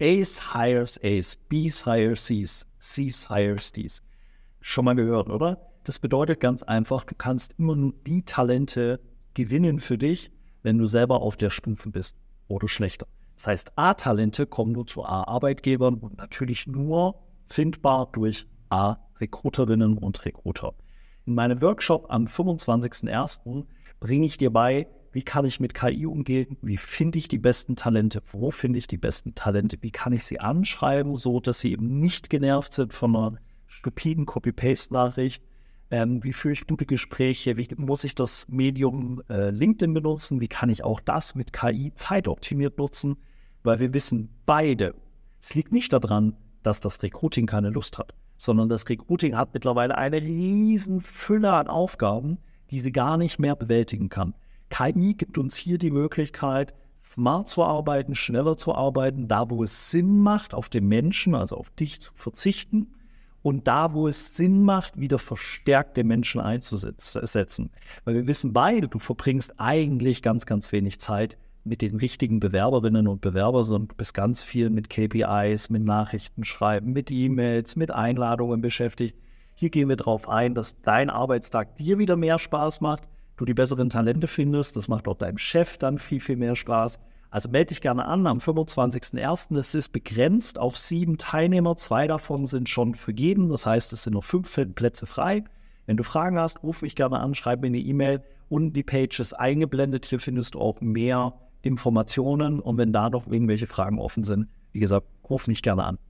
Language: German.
A's hires A's, B's hires C's, C's hires D's. Schon mal gehört, oder? Das bedeutet ganz einfach, du kannst immer nur die Talente gewinnen für dich, wenn du selber auf der Stufe bist oder schlechter. Das heißt, A-Talente kommen nur zu A-Arbeitgebern und natürlich nur findbar durch A-Rekruterinnen und Rekruter. In meinem Workshop am 25.01. bringe ich dir bei, wie kann ich mit KI umgehen, wie finde ich die besten Talente, wo finde ich die besten Talente, wie kann ich sie anschreiben, so dass sie eben nicht genervt sind von einer stupiden Copy-Paste-Nachricht, ähm, wie führe ich gute Gespräche, wie muss ich das Medium äh, LinkedIn benutzen, wie kann ich auch das mit KI zeitoptimiert nutzen, weil wir wissen beide, es liegt nicht daran, dass das Recruiting keine Lust hat, sondern das Recruiting hat mittlerweile eine riesen Fülle an Aufgaben, die sie gar nicht mehr bewältigen kann. KI gibt uns hier die Möglichkeit, smart zu arbeiten, schneller zu arbeiten, da wo es Sinn macht, auf den Menschen, also auf dich zu verzichten und da wo es Sinn macht, wieder verstärkt den Menschen einzusetzen. Weil wir wissen beide, du verbringst eigentlich ganz, ganz wenig Zeit mit den richtigen Bewerberinnen und Bewerbern, sondern du bist ganz viel mit KPIs, mit Nachrichten schreiben, mit E-Mails, mit Einladungen beschäftigt. Hier gehen wir darauf ein, dass dein Arbeitstag dir wieder mehr Spaß macht du die besseren Talente findest. Das macht auch deinem Chef dann viel, viel mehr Spaß. Also melde dich gerne an am 25.01. Es ist begrenzt auf sieben Teilnehmer. Zwei davon sind schon vergeben. Das heißt, es sind noch fünf Plätze frei. Wenn du Fragen hast, ruf mich gerne an, schreib mir eine E-Mail. Unten die Page ist eingeblendet. Hier findest du auch mehr Informationen. Und wenn da noch irgendwelche Fragen offen sind, wie gesagt, ruf mich gerne an.